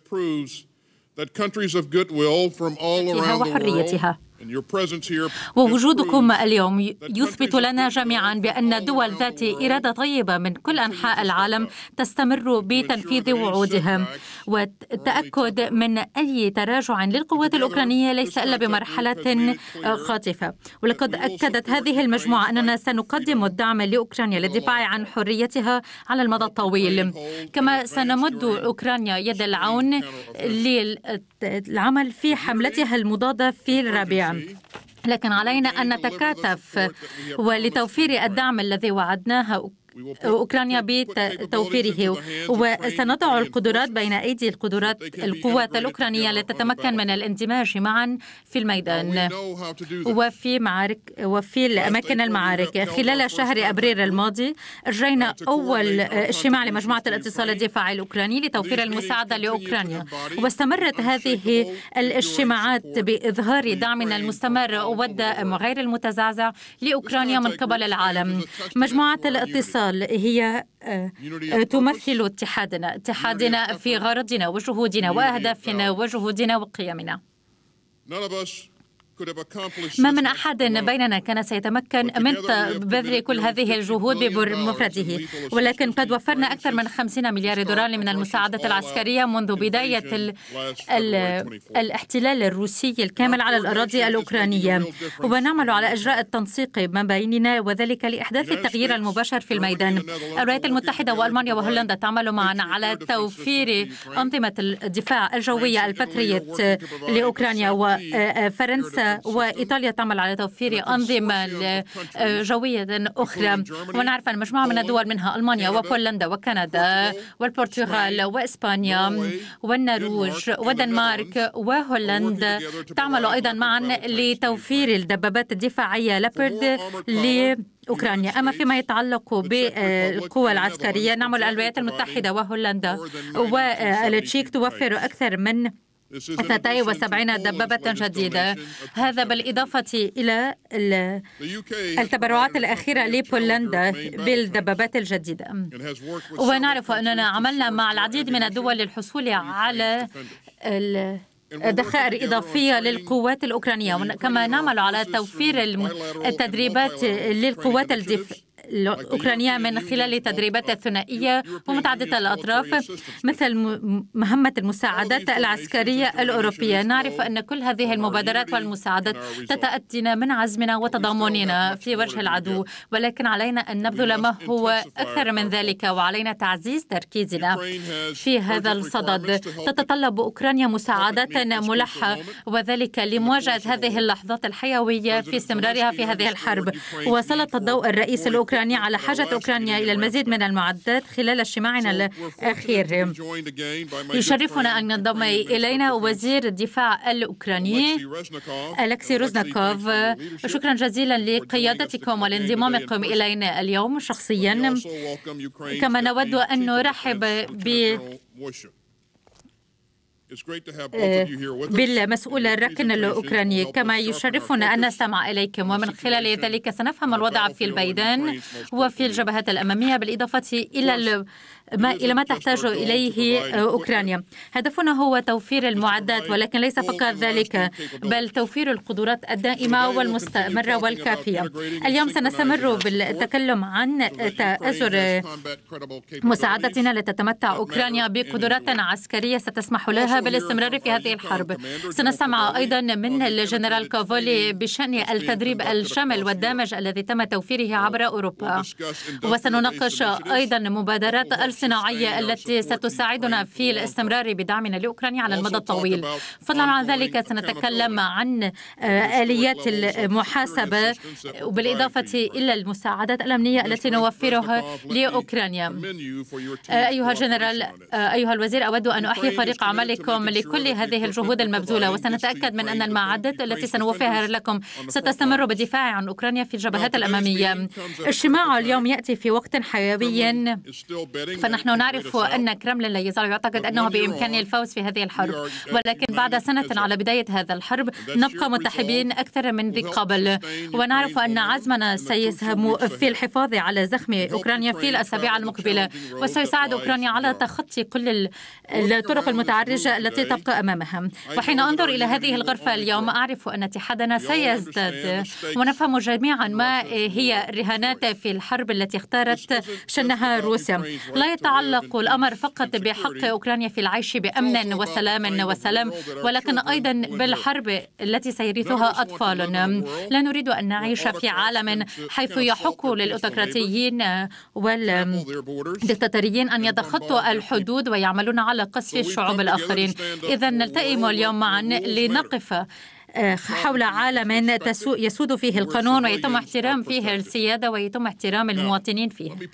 proves that countries of goodwill from all around the world ووجودكم اليوم يثبت لنا جميعا بأن دول ذات إرادة طيبة من كل أنحاء العالم تستمر بتنفيذ وعودها والتأكد من أي تراجع للقوات الأوكرانية ليس إلا بمرحلة خاطفة ولقد أكدت هذه المجموعة أننا سنقدم الدعم لأوكرانيا للدفاع عن حريتها على المدى الطويل كما سنمد أوكرانيا يد العون لل العمل في حملتها المضادة في الربيع لكن علينا أن نتكاتف ولتوفير الدعم الذي وعدناه أوكرانيا بتوفيره وسنضع القدرات بين أيدي القدرات القوات الأوكرانية لتتمكن من الاندماج معا في الميدان وفي معارك وفي أماكن المعارك خلال شهر أبريل الماضي أجرينا أول اجتماع لمجموعة الاتصال الدفاعي الأوكراني لتوفير المساعدة لأوكرانيا واستمرت هذه الاجتماعات بإظهار دعمنا المستمر والدائم وغير المتزعزع لأوكرانيا من قبل العالم مجموعة الاتصال الأبطال هي آه، آه، تمثل اتحادنا اتحادنا في غرضنا وجهودنا وأهدافنا وجهودنا وقيمنا ما من أحد بيننا كان سيتمكن من بذل كل هذه الجهود بمفرده ولكن قد وفرنا أكثر من 50 مليار دولار من المساعدة العسكرية منذ بداية الـ الـ الاحتلال الروسي الكامل على الأراضي الأوكرانية ونعمل على إجراء التنسيق ما بيننا وذلك لإحداث التغيير المباشر في الميدان الولايات المتحدة وألمانيا وهولندا تعمل معا على توفير أنظمة الدفاع الجوية الباتريوت لأوكرانيا وفرنسا وإيطاليا تعمل على توفير أنظمة آه، جوية أخرى ونعرف أن مجموعة من الدول منها ألمانيا وبولندا وكندا والبرتغال وإسبانيا والنرويج ودنمارك وهولندا تعمل أيضا معا لتوفير الدبابات الدفاعية لابرد أوكرانيا أما فيما يتعلق بالقوى العسكرية نعمل الولايات المتحدة وهولندا والتشيك توفر أكثر من 72 دبابة جديدة هذا بالإضافة إلى التبرعات الأخيرة لبولندا بالدبابات الجديدة ونعرف أننا عملنا مع العديد من الدول للحصول على ذخائر إضافية للقوات الأوكرانية كما نعمل على توفير التدريبات للقوات الدفاع الأوكرانية من خلال تدريبات الثنائية ومتعددة الأطراف مثل مهمة المساعدات العسكرية الأوروبية نعرف أن كل هذه المبادرات والمساعدات تتأتينا من عزمنا وتضامننا في وجه العدو ولكن علينا أن نبذل ما هو أكثر من ذلك وعلينا تعزيز تركيزنا في هذا الصدد تتطلب أوكرانيا مساعدات ملحة وذلك لمواجهة هذه اللحظات الحيوية في استمرارها في هذه الحرب وسلط الضوء الرئيس الأوكراني الأوكراني يعني على حاجة أوكرانيا إلى المزيد من المعدات خلال اجتماعنا الأخير يشرفنا أن ينضم إلينا وزير الدفاع الأوكراني ألكسي روزناكوف شكرا جزيلا لقيادتكم ولانضمامكم إلينا اليوم شخصيا كما نود أن نرحب ب بالمسؤول الركن الأوكراني كما يشرفنا أن نستمع إليكم ومن خلال ذلك سنفهم الوضع في البيدان وفي الجبهات الأمامية بالإضافة إلى ما إلى ما تحتاج إليه أوكرانيا هدفنا هو توفير المعدات ولكن ليس فقط ذلك بل توفير القدرات الدائمة والمستمرة والكافية اليوم سنستمر بالتكلم عن تأزر مساعدتنا لتتمتع أوكرانيا بقدرات عسكرية ستسمح لها بالاستمرار في هذه الحرب سنسمع أيضا من الجنرال كافولي بشأن التدريب الشامل والدامج الذي تم توفيره عبر أوروبا وسنناقش أيضا مبادرات الصناعية التي ستساعدنا في الاستمرار بدعمنا لأوكرانيا على المدى الطويل فضلا عن ذلك سنتكلم عن آه، آليات المحاسبة وبالإضافة إلى المساعدات الأمنية التي نوفرها لأوكرانيا آه، أيها الجنرال آه، أيها الوزير أود أن أحيي فريق عملكم لكل هذه الجهود المبذولة وسنتأكد من أن المعدات التي سنوفرها لكم ستستمر بدفاع عن أوكرانيا في الجبهات الأمامية اجتماع اليوم يأتي في وقت حيوي نحن نعرف أن كرملين لا يزال يعتقد أنه بإمكانه الفوز في هذه الحرب ولكن بعد سنة على بداية هذا الحرب نبقى متحدين أكثر من ذي قبل ونعرف أن عزمنا سيسهم في الحفاظ على زخم أوكرانيا في الأسابيع المقبلة وسيساعد أوكرانيا على تخطي كل الطرق المتعرجة التي تبقى أمامها وحين أنظر إلى هذه الغرفة اليوم أعرف أن اتحادنا سيزداد ونفهم جميعا ما هي الرهانات في الحرب التي اختارت شنها روسيا لا لا يتعلق الأمر فقط بحق أوكرانيا في العيش بأمن وسلام وسلام ولكن أيضا بالحرب التي سيرثها أطفال لا نريد أن نعيش في عالم حيث يحق للاوتوكراتيين والدكتاتوريين أن يتخطوا الحدود ويعملون على قصف الشعوب الآخرين إذا نلتئم اليوم معا لنقف آه، حول عالم يسود فيه القانون ويتم احترام فيه السيادة ويتم احترام المواطنين فيه